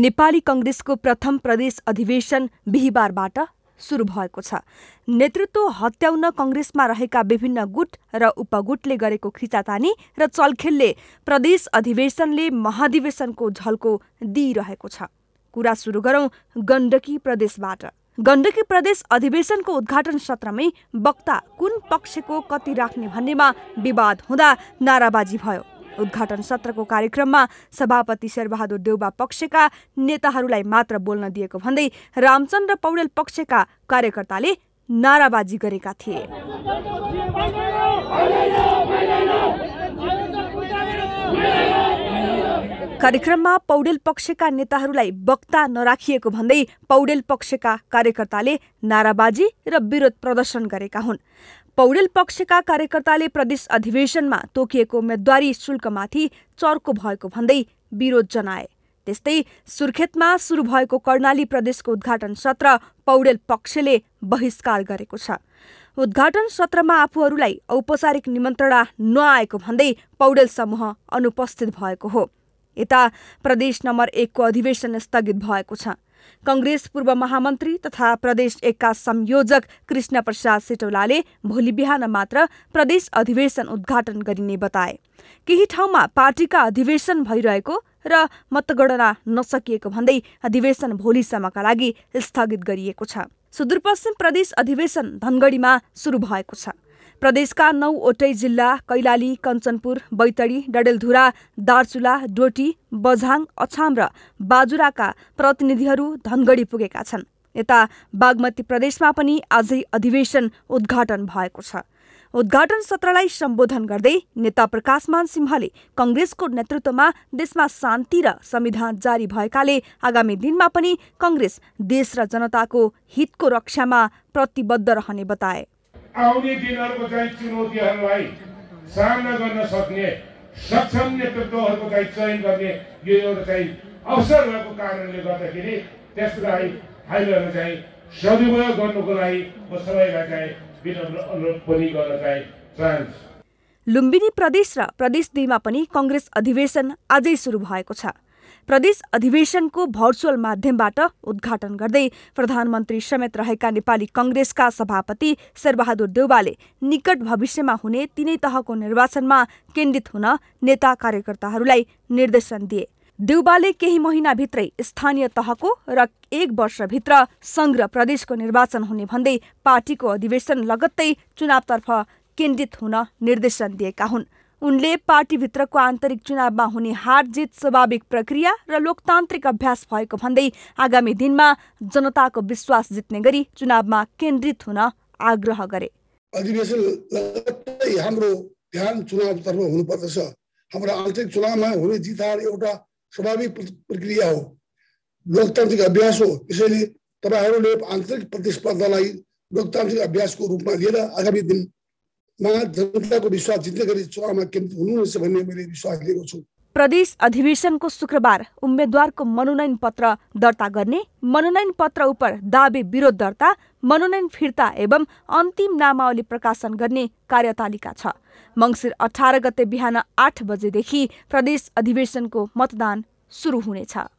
नेपाली कङ्ग्रेसको प्रथम प्रदेश अधिवेशन बिहिबारबाट सुरु भएको छ नेतृत्व हत्याउन कङ्ग्रेसमा रहेका विभिन्न गुट र उपगुटले गरेको खिचातानी र चलखेलले प्रदेश अधिवेशनले महाधिवेशनको झल्को दिइरहेको छ कुरा सुरु गरौँ गण्डकी प्रदेशबाट गण्डकी प्रदेश अधिवेशनको उद्घाटन सत्रमै वक्ता कुन पक्षको कति राख्ने भन्नेमा विवाद हुँदा नाराबाजी भयो उद्घाटन सत्रको कार्यक्रममा सभापति शेरबहादुर देउबा पक्षका नेताहरूलाई मात्र बोल्न दिएको भन्दै रामचन्द्र पौडेल पक्षका कार्यकर्ताले नाराबाजी गरेका थिए कार्यक्रममा पौडेल पक्षका नेताहरूलाई वक्ता नराखिएको भन्दै पौडेल पक्षका कार्यकर्ताले नाराबाजी र विरोध प्रदर्शन गरेका हुन् पौडेल पक्षका कार्यकर्ताले प्रदेश अधिवेशनमा तोकिएको उम्मेद्वारी शुल्कमाथि चर्को भएको भन्दै विरोध जनाए त्यस्तै सुर्खेतमा सुरु भएको कर्णाली प्रदेशको उद्घाटन सत्र पौडेल पक्षले बहिष्कार गरेको छ उद्घाटन सत्रमा आफूहरूलाई औपचारिक निमन्त्रणा नआएको भन्दै पौडेल समूह अनुपस्थित भएको हो यता प्रदेश नम्बर एकको अधिवेशन स्थगित भएको छ कंग्रेस पूर्व महामन्त्री तथा प्रदेश एकका संयोजक कृष्ण प्रसाद सेटौलाले भोलि बिहान मात्र प्रदेश अधिवेशन उद्घाटन गरिने बताए केही ठाउँमा पार्टीका अधिवेशन भइरहेको र मतगणना नसकिएको भन्दै अधिवेशन भोलिसम्मका लागि स्थगित गरिएको छ सुदूरपश्चिम प्रदेश अधिवेशन धनगढीमा सुरु भएको छ प्रदेशका नौवटै जिल्ला कैलाली कञ्चनपुर बैतडी डडेलधुरा दार्चुला डोटी बझाङ अछाम र बाजुराका प्रतिनिधिहरू धनगढी पुगेका छन् यता बागमती प्रदेशमा पनि आजै अधिवेशन उद्घाटन भएको छ उद्घाटन सत्रलाई सम्बोधन गर्दै नेता प्रकाशमान सिंहले कङ्ग्रेसको नेतृत्वमा देशमा शान्ति र संविधान जारी भएकाले आगामी दिनमा पनि कङ्ग्रेस देश र जनताको हितको रक्षामा प्रतिबद्ध रहने बताए आउने दिनहरूको चाहिँ चुनौतीहरूलाई सामना गर्न सक्ने सक्षम नेतृत्वहरूको चाहिँ चयन गर्ने यो एउटा चाहिँ अवसर भएको कारणले गर्दाखेरि त्यसलाई हामीहरू चाहिँ सदुपयोग गर्नुको लागि म सबैलाई चाहिँ विनम्र अनुरोध पनि गर्न चाहिँ चाहन्छु लुम्बिनी प्रदेश र प्रदेश दुईमा पनि कङ्ग्रेस अधिवेशन आजै सुरु भएको छ प्रदेश अधिवेशनको भर्चुअल माध्यमबाट उद्घाटन गर्दै प्रधानमन्त्री समेत रहेका नेपाली कङ्ग्रेसका सभापति शेरबहादुर देउवाले निकट भविष्यमा हुने तिनै तहको निर्वाचनमा केन्द्रित हुन नेता कार्यकर्ताहरूलाई निर्देशन दिए देउबाले केही महिनाभित्रै स्थानीय तहको र एक वर्षभित्र सङ्घ र प्रदेशको निर्वाचन हुने भन्दै पार्टीको अधिवेशन लगत्तै चुनावतर्फ केन्द्रित हुन निर्देशन दिएका हुन् उनले पार्टीभित्रको आन्तरिक चुनावमा हुने हार जित स्वाभाविक प्रक्रिया र लोकतान्त्रिक अभ्यास भएको भन्दै आगामी दिनमा जनताको विश्वास जित्ने गरी चुनावमा केन्द्रित हुन आग्रह गरे अधिवेशन हाम्रो ध्यान चुनावतर्फ हुनुपर्दछ हाम्रो आन्तरिक चुनावमा हुने जित हार एउटा स्वाभाविक प्रक्रिया हो लोकतान्त्रिक अभ्यास हो त्यसैले तपाईँहरूले आन्तरिक प्रतिस्पर्धालाई लोकतान्त्रिक अभ्यासको रूपमा लिएर आगामी दिन जनताको विश्वास गरी चुनावमा हुनुहुन्छ भन्ने मैले विश्वास लिएको छु प्रदेश अधिवेशनको शुक्रबार उम्मेद्वारको मनोनयन पत्र दर्ता गर्ने मनोनयन पत्र उप दावी विरोध दर्ता मनोनयन फिर्ता एवं अन्तिम नामावली प्रकाशन गर्ने कार्यतालिका छ मङ्सिर अठार गते बिहान आठ बजेदेखि प्रदेश अधिवेशनको मतदान सुरु हुनेछ